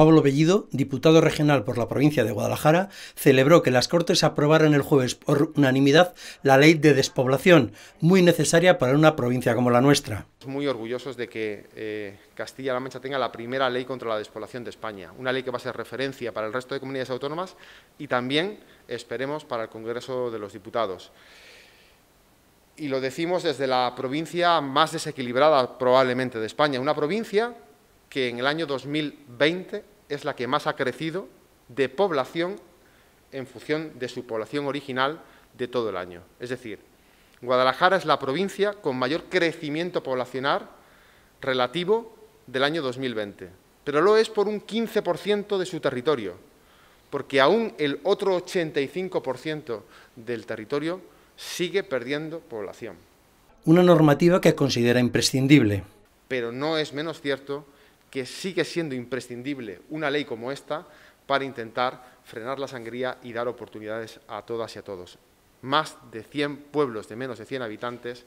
Pablo Bellido, diputado regional por la provincia de Guadalajara, celebró que las Cortes aprobaran el jueves por unanimidad la ley de despoblación, muy necesaria para una provincia como la nuestra. Muy orgullosos de que eh, Castilla-La Mancha tenga la primera ley contra la despoblación de España, una ley que va a ser referencia para el resto de comunidades autónomas y también, esperemos, para el Congreso de los Diputados y lo decimos desde la provincia más desequilibrada probablemente de España, una provincia que en el año 2020 es la que más ha crecido de población en función de su población original de todo el año. Es decir, Guadalajara es la provincia con mayor crecimiento poblacional relativo del año 2020, pero lo es por un 15% de su territorio, porque aún el otro 85% del territorio sigue perdiendo población. Una normativa que considera imprescindible. Pero no es menos cierto que sigue siendo imprescindible una ley como esta para intentar frenar la sangría y dar oportunidades a todas y a todos. Más de 100 pueblos de menos de 100 habitantes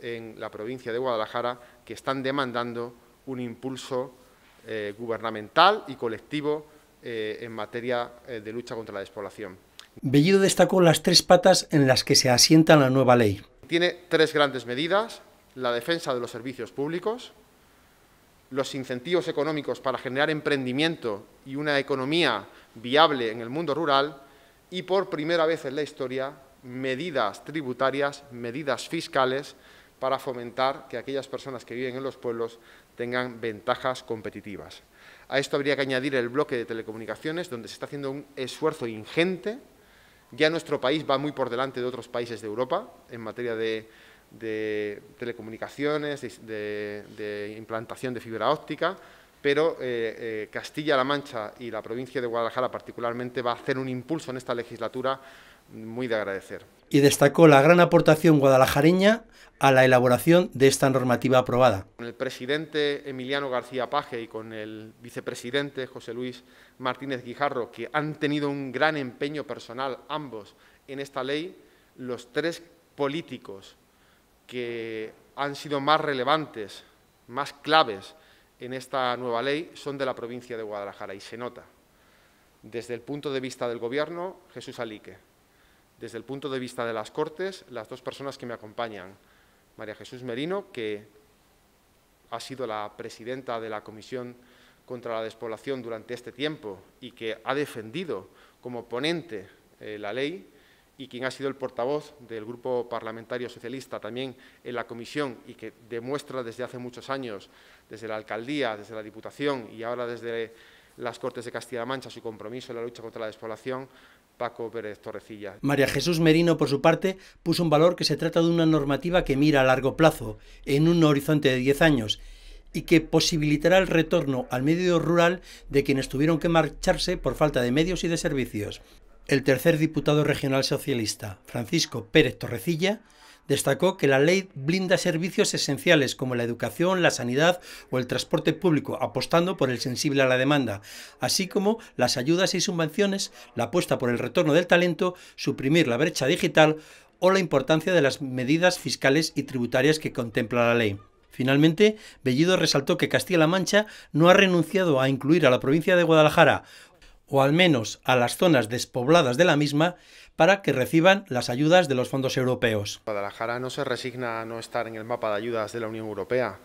en la provincia de Guadalajara que están demandando un impulso eh, gubernamental y colectivo eh, en materia eh, de lucha contra la despoblación. Bellido destacó las tres patas en las que se asienta la nueva ley. Tiene tres grandes medidas, la defensa de los servicios públicos, los incentivos económicos para generar emprendimiento y una economía viable en el mundo rural y por primera vez en la historia medidas tributarias, medidas fiscales para fomentar que aquellas personas que viven en los pueblos tengan ventajas competitivas. A esto habría que añadir el bloque de telecomunicaciones, donde se está haciendo un esfuerzo ingente. Ya nuestro país va muy por delante de otros países de Europa en materia de de telecomunicaciones, de, implantación de fibra óptica, pero eh, eh, Castilla-La Mancha y la provincia de Guadalajara particularmente va a hacer un impulso en esta legislatura muy de agradecer. Y destacó la gran aportación guadalajareña a la elaboración de esta normativa aprobada. Con el presidente Emiliano García Paje y con el vicepresidente José Luis Martínez Guijarro, que han tenido un gran empeño personal ambos en esta ley, los tres políticos que han sido más relevantes, más claves en esta nueva ley son de la provincia de Guadalajara y se nota. Desde el punto de vista del Gobierno, Jesús Alique. Desde el punto de vista de las Cortes, las dos personas que me acompañan, María Jesús Merino, que ha sido la presidenta de la Comisión contra la Despoblación durante este tiempo y que ha defendido como ponente eh, la ley, y quien ha sido el portavoz del Grupo Parlamentario Socialista también en la Comisión y que demuestra desde hace muchos años, desde la Alcaldía, desde la Diputación y ahora desde las Cortes de Castilla-La Mancha, su compromiso en la lucha contra la despoblación, Paco Pérez Torrecilla. María Jesús Merino, por su parte, puso un valor que se trata de una normativa que mira a largo plazo, en un horizonte de 10 años, y que posibilitará el retorno al medio rural de quienes tuvieron que marcharse por falta de medios y de servicios. El tercer diputado regional socialista, Francisco Pérez Torrecilla, destacó que la ley blinda servicios esenciales como la educación, la sanidad o el transporte público, apostando por el sensible a la demanda, así como las ayudas y subvenciones, la apuesta por el retorno del talento, suprimir la brecha digital o la importancia de las medidas fiscales y tributarias que contempla la ley. Finalmente, Bellido resaltó que Castilla-La Mancha no ha renunciado a incluir a la provincia de Guadalajara, o al menos a las zonas despobladas de la misma, para que reciban las ayudas de los fondos europeos. Guadalajara no se resigna a no estar en el mapa de ayudas de la Unión Europea.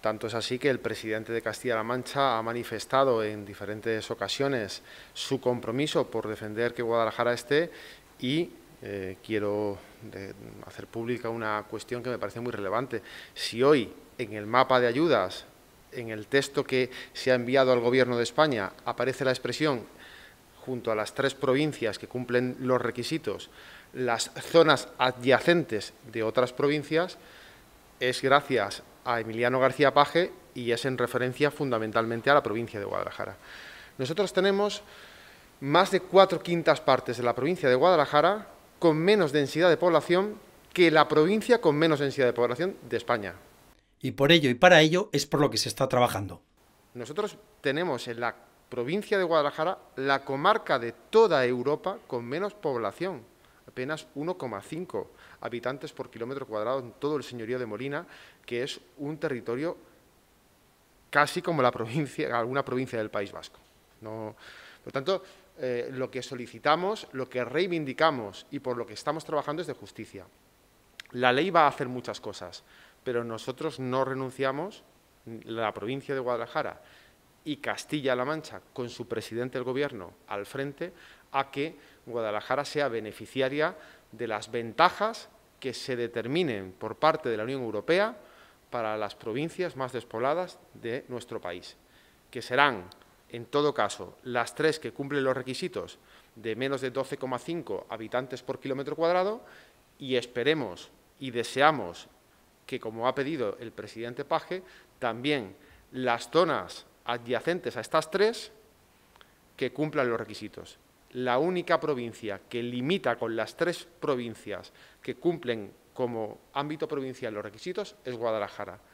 Tanto es así que el presidente de Castilla-La Mancha ha manifestado en diferentes ocasiones su compromiso por defender que Guadalajara esté y eh, quiero hacer pública una cuestión que me parece muy relevante. Si hoy en el mapa de ayudas en el texto que se ha enviado al Gobierno de España aparece la expresión, junto a las tres provincias que cumplen los requisitos, las zonas adyacentes de otras provincias, es gracias a Emiliano García Paje y es en referencia fundamentalmente a la provincia de Guadalajara. Nosotros tenemos más de cuatro quintas partes de la provincia de Guadalajara con menos densidad de población que la provincia con menos densidad de población de España. Y por ello y para ello es por lo que se está trabajando. Nosotros tenemos en la provincia de Guadalajara la comarca de toda Europa con menos población, apenas 1,5 habitantes por kilómetro cuadrado en todo el señorío de Molina, que es un territorio casi como la provincia, alguna provincia del País Vasco. No, por tanto, eh, lo que solicitamos, lo que reivindicamos y por lo que estamos trabajando es de justicia. La ley va a hacer muchas cosas, pero nosotros no renunciamos, la provincia de Guadalajara y Castilla-La Mancha, con su presidente del Gobierno al frente, a que Guadalajara sea beneficiaria de las ventajas que se determinen por parte de la Unión Europea para las provincias más despobladas de nuestro país, que serán, en todo caso, las tres que cumplen los requisitos de menos de 12,5 habitantes por kilómetro cuadrado y esperemos y deseamos que, como ha pedido el presidente Paje, también las zonas adyacentes a estas tres que cumplan los requisitos. La única provincia que limita con las tres provincias que cumplen como ámbito provincial los requisitos es Guadalajara.